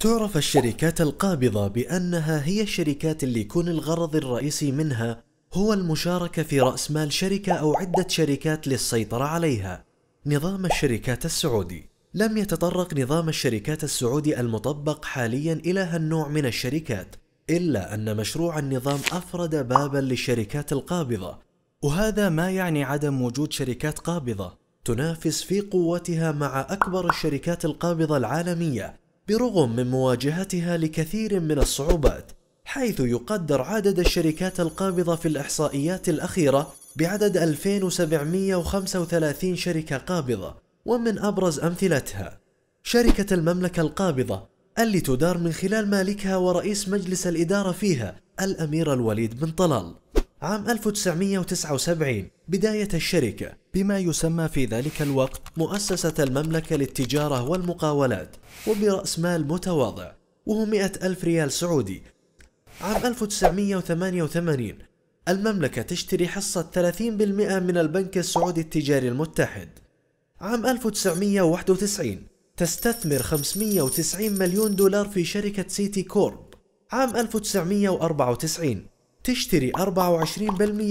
تعرف الشركات القابضة بأنها هي الشركات اللي يكون الغرض الرئيسي منها هو المشاركة في رأس مال شركة أو عدة شركات للسيطرة عليها. نظام الشركات السعودي لم يتطرق نظام الشركات السعودي المطبق حاليا إلى هالنوع من الشركات، إلا أن مشروع النظام أفرد بابا للشركات القابضة، وهذا ما يعني عدم وجود شركات قابضة تنافس في قوتها مع أكبر الشركات القابضة العالمية برغم من مواجهتها لكثير من الصعوبات حيث يقدر عدد الشركات القابضة في الإحصائيات الأخيرة بعدد 2735 شركة قابضة ومن أبرز أمثلتها شركة المملكة القابضة التي تدار من خلال مالكها ورئيس مجلس الإدارة فيها الأمير الوليد بن طلال عام 1979 بداية الشركة بما يسمى في ذلك الوقت مؤسسة المملكة للتجارة والمقاولات وبرأس مال متواضع وهو 100 ألف ريال سعودي عام 1988 المملكة تشتري حصة 30% من البنك السعودي التجاري المتحد عام 1991 تستثمر 590 مليون دولار في شركة سيتي كورب عام 1994 تشتري 24%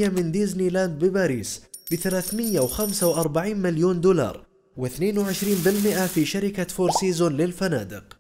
من ديزني لاند بباريس ب 345 مليون دولار و22% في شركة فور سيزون للفنادق